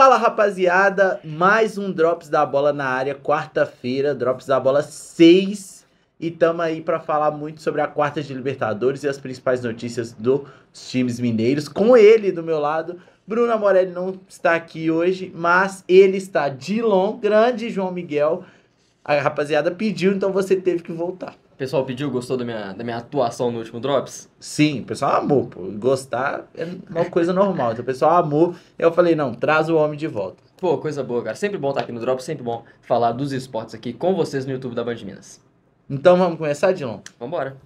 Fala rapaziada, mais um Drops da Bola na área, quarta-feira, Drops da Bola 6. E tamo aí para falar muito sobre a quarta de Libertadores e as principais notícias dos times mineiros. Com ele do meu lado, Bruno Morelli não está aqui hoje, mas ele está de long, grande João Miguel. A rapaziada pediu, então você teve que voltar. O pessoal pediu, gostou da minha, da minha atuação no último Drops? Sim, o pessoal amou, pô. Gostar é uma coisa normal. Então o pessoal amou. Eu falei, não, traz o homem de volta. Pô, coisa boa, cara. Sempre bom estar aqui no Drops, sempre bom falar dos esportes aqui com vocês no YouTube da Band Minas. Então vamos começar, Dilon? Vambora.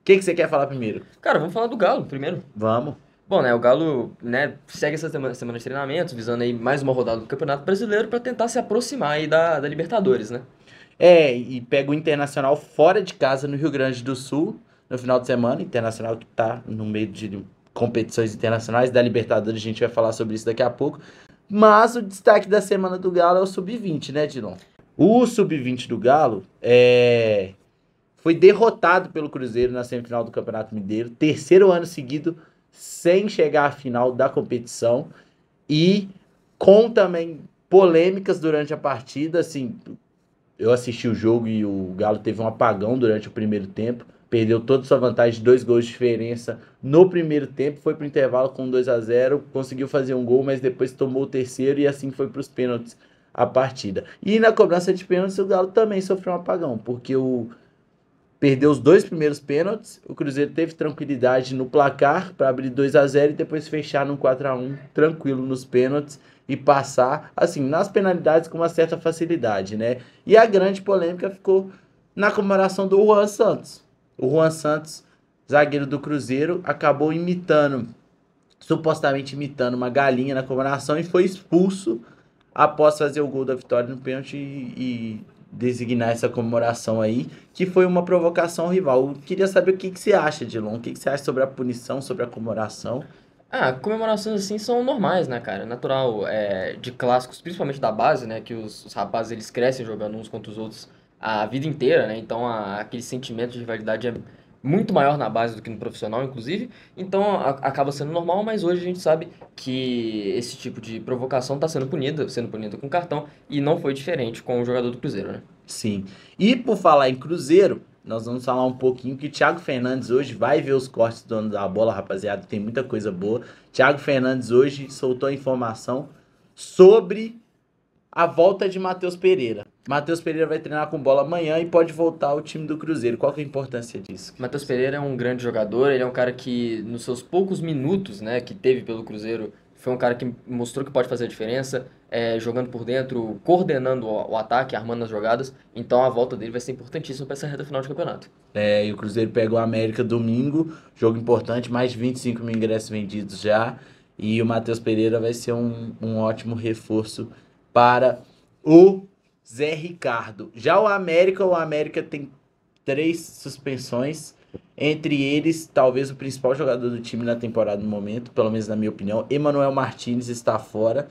O que, que você quer falar primeiro? Cara, vamos falar do Galo primeiro. Vamos. Bom, né, o Galo, né, segue essa semana de treinamento, visando aí mais uma rodada do Campeonato Brasileiro para tentar se aproximar aí da, da Libertadores, né? É, e pega o Internacional fora de casa no Rio Grande do Sul no final de semana. Internacional que tá no meio de competições internacionais da Libertadores, a gente vai falar sobre isso daqui a pouco. Mas o destaque da semana do Galo é o Sub-20, né, Dilon? O Sub-20 do Galo é... foi derrotado pelo Cruzeiro na semifinal do Campeonato Mineiro, terceiro ano seguido sem chegar à final da competição e com também polêmicas durante a partida, assim, eu assisti o jogo e o Galo teve um apagão durante o primeiro tempo. Perdeu toda sua vantagem, dois gols de diferença no primeiro tempo. Foi para o intervalo com 2 a 0 conseguiu fazer um gol, mas depois tomou o terceiro e assim foi para os pênaltis a partida. E na cobrança de pênaltis, o Galo também sofreu um apagão, porque o perdeu os dois primeiros pênaltis. O Cruzeiro teve tranquilidade no placar para abrir 2 a 0 e depois fechar no 4 a 1 tranquilo nos pênaltis e passar, assim, nas penalidades com uma certa facilidade, né? E a grande polêmica ficou na comemoração do Juan Santos. O Juan Santos, zagueiro do Cruzeiro, acabou imitando, supostamente imitando uma galinha na comemoração e foi expulso após fazer o gol da vitória no pênalti e, e designar essa comemoração aí, que foi uma provocação ao rival. Eu queria saber o que, que você acha, Dilon, o que, que você acha sobre a punição, sobre a comemoração. Ah, comemorações assim são normais, né, cara? Natural é, de clássicos, principalmente da base, né? Que os, os, rapazes eles crescem jogando uns contra os outros a vida inteira, né? Então a, aquele sentimento de rivalidade é muito maior na base do que no profissional, inclusive. Então a, acaba sendo normal, mas hoje a gente sabe que esse tipo de provocação está sendo punida, sendo punida com cartão, e não foi diferente com o jogador do Cruzeiro, né? Sim. E por falar em Cruzeiro, nós vamos falar um pouquinho que Thiago Fernandes hoje vai ver os cortes do ano da bola, rapaziada, tem muita coisa boa. Thiago Fernandes hoje soltou informação sobre a volta de Matheus Pereira. Matheus Pereira vai treinar com bola amanhã e pode voltar ao time do Cruzeiro. Qual que é a importância disso? Matheus Pereira é um grande jogador, ele é um cara que nos seus poucos minutos, né, que teve pelo Cruzeiro, foi um cara que mostrou que pode fazer a diferença, é, jogando por dentro, coordenando o, o, ataque, armando as jogadas. Então a volta dele vai ser importantíssima para essa reta final de campeonato. É, e o Cruzeiro pega o América domingo, jogo importante, mais de 25 mil ingressos vendidos já. E o Matheus Pereira vai ser um, um ótimo reforço para o Zé Ricardo. Já o América, o América tem três suspensões. Entre eles, talvez o principal jogador do time na temporada no momento, pelo menos na minha opinião, Emanuel Martins está fora.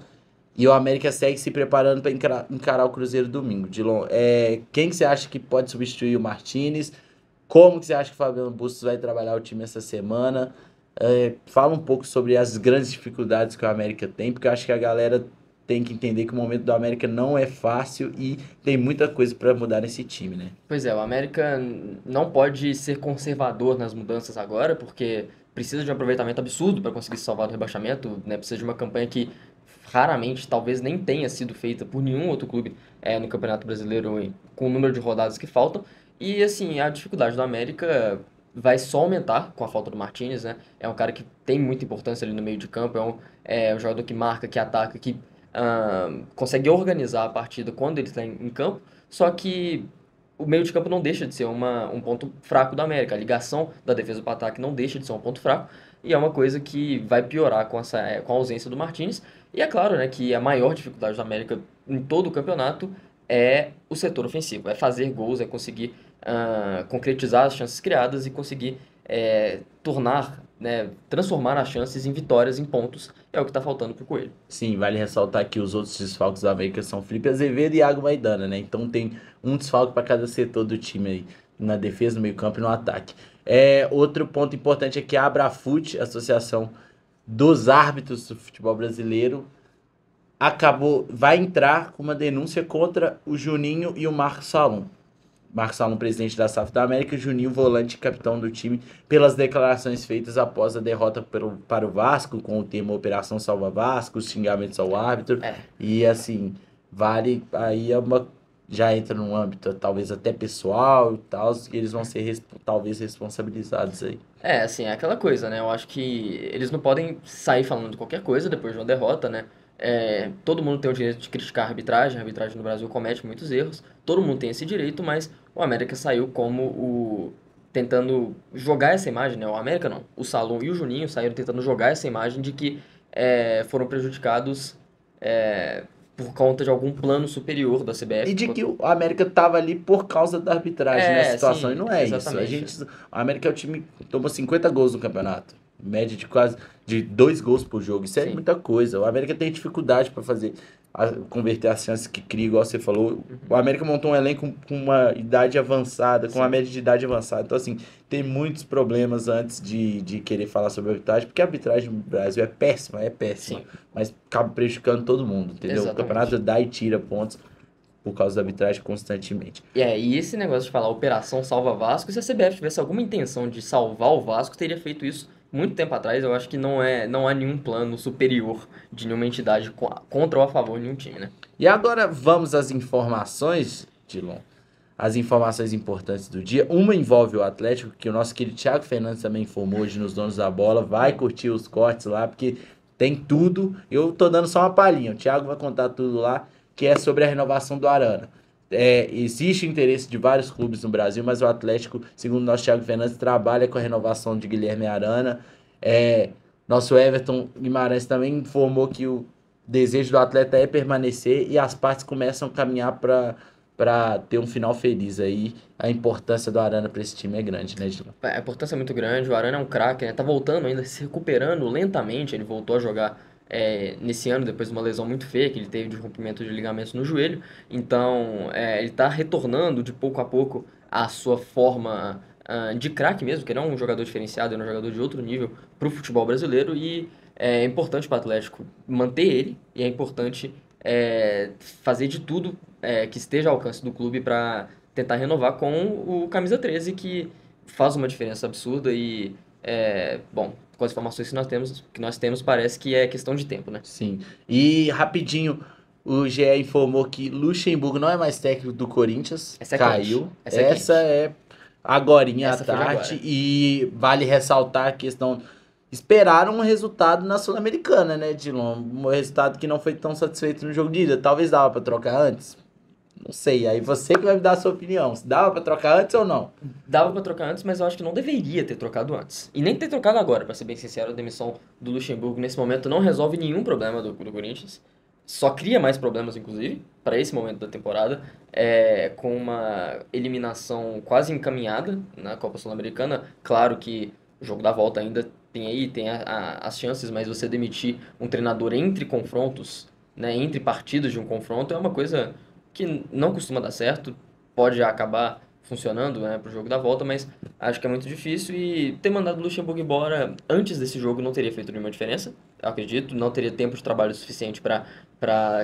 E o América segue se preparando para encarar, encarar, o Cruzeiro domingo. Dilon, é, quem que você acha que pode substituir o Martinez? Como que você acha que o Fabiano Bustos vai trabalhar o time essa semana? É, fala um pouco sobre as grandes dificuldades que o América tem, porque eu acho que a galera tem que entender que o momento do América não é fácil e tem muita coisa para mudar nesse time, né? Pois é, o América não pode ser conservador nas mudanças agora, porque precisa de um aproveitamento absurdo para conseguir salvar do rebaixamento, né? Precisa de uma campanha que raramente, talvez nem tenha sido feita por nenhum outro clube é, no Campeonato Brasileiro com o número de rodadas que faltam. E assim, a dificuldade do América vai só aumentar com a falta do Martinez, né? É um cara que tem muita importância ali no meio de campo, é um, é um jogador que marca, que ataca, que consegue organizar a partida quando ele está em, em, campo, só que o meio de campo não deixa de ser uma, um ponto fraco da América. A ligação da defesa para ataque não deixa de ser um ponto fraco, e é uma coisa que vai piorar com, essa, é, com a ausência do Martins E é claro né, que a maior dificuldade da América em todo o campeonato é o setor ofensivo, é fazer gols, é conseguir uh, concretizar as chances criadas e conseguir é, tornar né, transformar as chances em vitórias, em pontos, é o que está faltando para o Coelho. Sim, vale ressaltar que os outros desfalques da América são Felipe Azevedo e Iago Maidana, né? Então tem um desfalque para cada setor do time aí, na defesa, no meio-campo e no ataque. É, outro ponto importante é que a Abrafute, a Associação dos Árbitros do Futebol Brasileiro, acabou vai entrar com uma denúncia contra o Juninho e o Marcos Salom. Marcos Salom, presidente da SAF da América, Juninho, volante e capitão do time, pelas declarações feitas após a derrota pelo, para o Vasco, com o tema Operação Salva Vasco, xingamentos ao árbitro. É. E assim, vale. Aí é uma, já entra num âmbito talvez até pessoal e tal, que eles vão ser resp talvez responsabilizados aí. É, assim, é aquela coisa, né? Eu acho que eles não podem sair falando de qualquer coisa depois de uma derrota, né? É, todo mundo tem o direito de criticar a arbitragem, a arbitragem no Brasil comete muitos erros, todo mundo tem esse direito, mas o América saiu como o. tentando jogar essa imagem, né? O América não, o Salom e o Juninho saíram tentando jogar essa imagem de que é, foram prejudicados é, por conta de algum plano superior da CBF. E de que o América estava ali por causa da arbitragem é, nessa situação. Sim, e não é exatamente. isso. A, gente, o América é o time que tomou 50 gols no campeonato média de quase de dois gols por jogo. Isso é Sim. é muita coisa. O América tem dificuldade para fazer a, converter as chances que cria, igual você falou. Uhum. O América montou um elenco com, uma idade avançada, com Sim. uma média de idade avançada. Então, assim, tem muitos problemas antes de, de querer falar sobre a arbitragem, porque a arbitragem no Brasil é péssima, é péssima. Sim. Mas acaba prejudicando todo mundo, entendeu? Exatamente. O campeonato dá e tira pontos por causa da arbitragem constantemente. E é, e esse negócio de falar Operação Salva Vasco, se a CBF tivesse alguma intenção de salvar o Vasco, teria feito isso muito tempo atrás, eu acho que não, é, não há nenhum plano superior de nenhuma entidade contra ou a favor de nenhum time, né? E agora vamos às informações, Dilon. As informações importantes do dia. Uma envolve o Atlético, que o nosso querido Thiago Fernandes também informou hoje nos Donos da Bola. Vai curtir os cortes lá, porque tem tudo. Eu tô dando só uma palhinha. O Thiago vai contar tudo lá, que é sobre a renovação do Arana é, existe interesse de vários clubes no Brasil, mas o Atlético, segundo nosso Thiago Fernandes, trabalha com a renovação de Guilherme Arana. É, nosso Everton Guimarães também informou que o desejo do atleta é permanecer e as partes começam a caminhar para para ter um final feliz aí. A importância do Arana para esse time é grande, né, Dilma? É, a importância é muito grande. O Arana é um craque, né? Tá voltando ainda, se recuperando lentamente. Ele voltou a jogar é, nesse ano, depois de uma lesão muito feia que ele teve de rompimento de ligamentos no joelho. Então, é, ele está retornando de pouco a pouco a sua forma uh, de craque mesmo, que ele é um jogador diferenciado, ele é um jogador de outro nível para o futebol brasileiro e é, é importante para o Atlético manter ele e é importante é, fazer de tudo é, que esteja ao alcance do clube para tentar renovar com o camisa 13 que faz uma diferença absurda e é, bom com as informações que nós temos, que nós temos parece que é questão de tempo, né? Sim. E rapidinho, o GE informou que Luxemburgo não é mais técnico do Corinthians. É é Essa é caiu. Quente. Essa é, agora é agorinha Essa à tarde. Agora. E vale ressaltar a questão. Esperaram um resultado na Sul-Americana, né, Dilon? Um resultado que não foi tão satisfeito no jogo de ida. Talvez dava para trocar antes. Não sei, aí você que vai me dar a sua opinião. Se dava para trocar antes ou não? Dava para trocar antes, mas eu acho que não deveria ter trocado antes. E nem ter trocado agora, para ser bem sincero, a demissão do Luxemburgo nesse momento não resolve nenhum problema do, do Corinthians. Só cria mais problemas, inclusive, para esse momento da temporada, é, com uma eliminação quase encaminhada na Copa Sul-Americana. Claro que o jogo da volta ainda tem aí, tem a, a, as chances, mas você demitir um treinador entre confrontos, né, entre partidos de um confronto, é uma coisa que não costuma dar certo, pode acabar funcionando né, para o jogo da volta, mas acho que é muito difícil e ter mandado o Luxemburgo embora antes desse jogo não teria feito nenhuma diferença, acredito, não teria tempo de trabalho suficiente para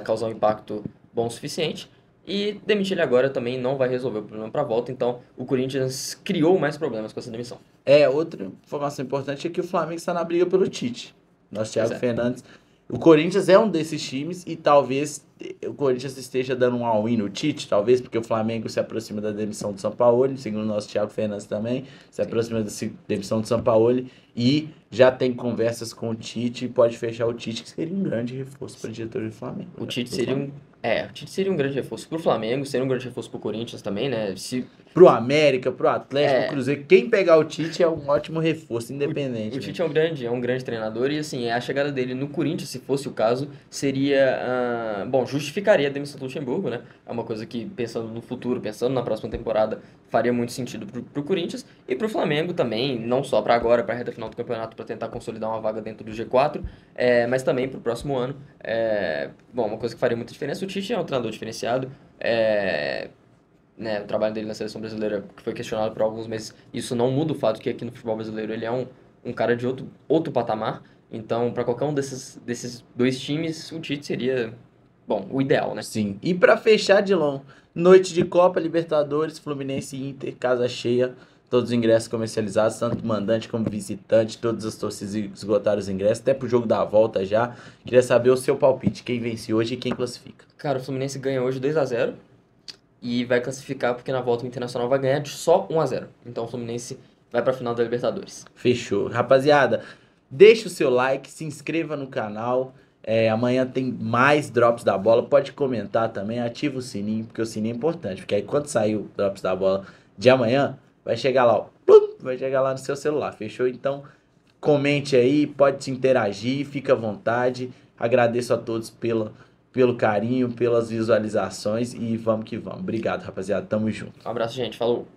causar um impacto bom o suficiente. E demitir ele agora também não vai resolver o problema para a volta, então o Corinthians criou mais problemas com essa demissão. É, outra informação importante é que o Flamengo está na briga pelo Tite. Nosso Thiago é. Fernandes o Corinthians é um desses times e talvez eh, o Corinthians esteja dando um all-in no Tite, talvez porque o Flamengo se aproxima da demissão do São Paulo, segundo o nosso Thiago Fernandes também, se aproxima da demissão do São Paulo e já tem conversas com o Tite e pode fechar o Tite, que seria um grande reforço para a diretoria do Flamengo. Né? O Tite seria um é, o Tite seria um grande reforço para o Flamengo, seria um grande reforço para o Corinthians também, né? Se pro América, pro Atlético, é. pro Cruzeiro. Quem pegar o Tite é um ótimo reforço, independente. O, o né? Tite é um grande, é um grande treinador e assim, é a chegada dele no Corinthians, se fosse o caso, seria. Uh, bom, justificaria a demissão do Luxemburgo, né? É uma coisa que, pensando no futuro, pensando na próxima temporada, faria muito sentido pro, pro Corinthians e pro Flamengo também, não só para agora, pra reta final do campeonato, para tentar consolidar uma vaga dentro do G4, é, mas também pro próximo ano. É, bom, uma coisa que faria muita diferença. O Tite é um treinador diferenciado. É, né, o trabalho dele na seleção brasileira, que foi questionado por alguns meses, isso não muda o fato que aqui no futebol brasileiro ele é um, um cara de outro, outro patamar. Então, para qualquer um desses, desses dois times, o Tite seria, bom, o ideal, né? Sim. E para fechar, Dilon, noite de Copa, Libertadores, Fluminense e Inter, casa cheia, todos os ingressos comercializados, tanto mandante como visitante, todas as torcidas esgotaram os ingressos, até pro jogo da volta já. Queria saber o seu palpite, quem vence hoje e quem classifica. Cara, o Fluminense ganha hoje 2 a 0 e vai classificar porque na volta o Internacional vai ganhar de só 1 a 0. Então o Fluminense vai para a final da Libertadores. Fechou. Rapaziada, deixa o seu like, se inscreva no canal. É, amanhã tem mais Drops da Bola. Pode comentar também, ativa o sininho, porque o sininho é importante. Porque aí quando sair o Drops da Bola de amanhã, vai chegar lá, ó, plum, vai chegar lá no seu celular. Fechou? Então, comente aí, pode se interagir, fica à vontade. Agradeço a todos pela pelo carinho, pelas visualizações e vamos que vamos. Obrigado, rapaziada. Tamo junto. Um abraço, gente. Falou.